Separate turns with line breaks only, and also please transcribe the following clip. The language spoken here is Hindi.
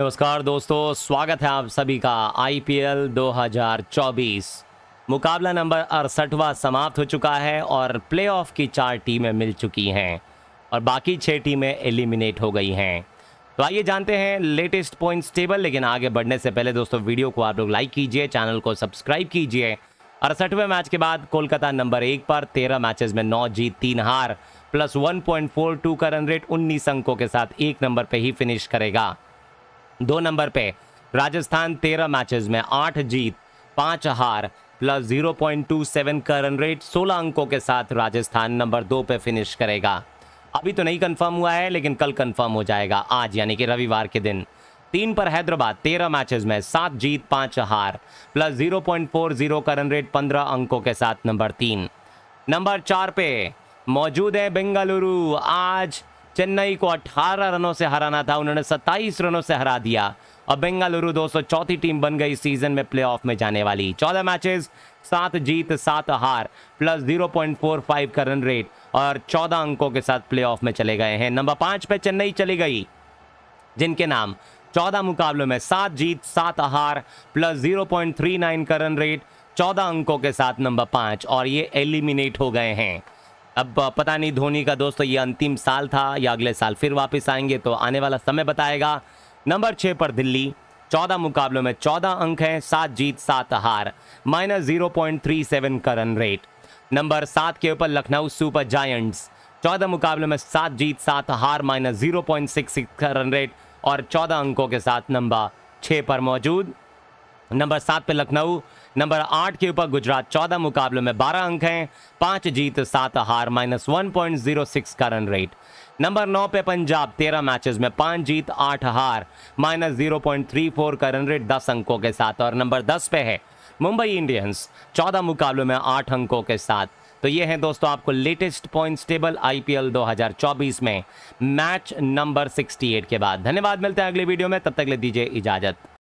नमस्कार दोस्तों स्वागत है आप सभी का आईपीएल 2024 मुकाबला नंबर अड़सठवा समाप्त हो चुका है और प्लेऑफ की चार टीमें मिल चुकी हैं और बाकी छः टीमें एलिमिनेट हो गई हैं तो आइए जानते हैं लेटेस्ट पॉइंट्स टेबल लेकिन आगे बढ़ने से पहले दोस्तों वीडियो को आप लोग लाइक कीजिए चैनल को सब्सक्राइब कीजिए अड़सठवें मैच के बाद कोलकाता नंबर एक पर तेरह मैचेस में नौ जीत तीन हार प्लस 1.42 का रन रेट उन्नीस अंकों के साथ एक नंबर पर ही फिनिश करेगा दो नंबर पे राजस्थान तेरह मैचेस में आठ जीत पांच हार प्लस 0.27 का रन रेट सोलह अंकों के साथ राजस्थान नंबर दो पे फिनिश करेगा अभी तो नहीं कंफर्म हुआ है लेकिन कल कंफर्म हो जाएगा आज यानी कि रविवार के दिन तीन पर हैदराबाद तेरह मैचेस में सात जीत पांच हार प्लस 0.40 का रन रेट पंद्रह अंकों के साथ नंबर तीन नंबर चार पे मौजूद है बेंगलुरु आज चेन्नई को 18 रनों से हराना था उन्होंने 27 रनों से हरा दिया और बेंगलुरु दो चौथी टीम बन गई सीजन में प्लेऑफ में जाने वाली चौदह मैचेस सात जीत सात हार प्लस 0.45 का रन रेट और चौदह अंकों के साथ प्लेऑफ में चले गए हैं नंबर पांच पे चेन्नई चली गई जिनके नाम चौदह मुकाबलों में सात जीत सात हार प्लस 0.39 का रन रेट चौदह अंकों के साथ नंबर पांच और ये एलिमिनेट हो गए हैं अब पता नहीं धोनी का दोस्तों ये अंतिम साल था या अगले साल फिर वापस आएंगे तो आने वाला समय बताएगा नंबर छः पर दिल्ली चौदह मुकाबलों में चौदह अंक हैं सात जीत सात हार minus zero point three seven का रन रेट नंबर सात के ऊपर लखनऊ सुपर जायंट्स चौदह मुकाबलों में सात जीत सात हार minus zero point six six का रन रेट और चौदह अंकों के साथ नंबर छः पर मौजूद नंबर सात पे लखनऊ नंबर आठ के ऊपर गुजरात चौदह मुकाबलों में बारह अंक हैं पांच जीत सात हार minus one point zero six का रन रेट नंबर नौ पे पंजाब तेरह मैचेस में पांच जीत आठ हार minus zero point three four का रन रेट दस अंकों के साथ और नंबर दस पे है मुंबई इंडियंस चौदह मुकाबलों में आठ अंकों के साथ तो ये है दोस्तों आपको लेटेस्ट पॉइंट्स टेबल आईपीएल 2024 में मैच नंबर 68 के बाद धन्यवाद मिलते हैं अगले वीडियो में तब तक ले दीजिए इजाजत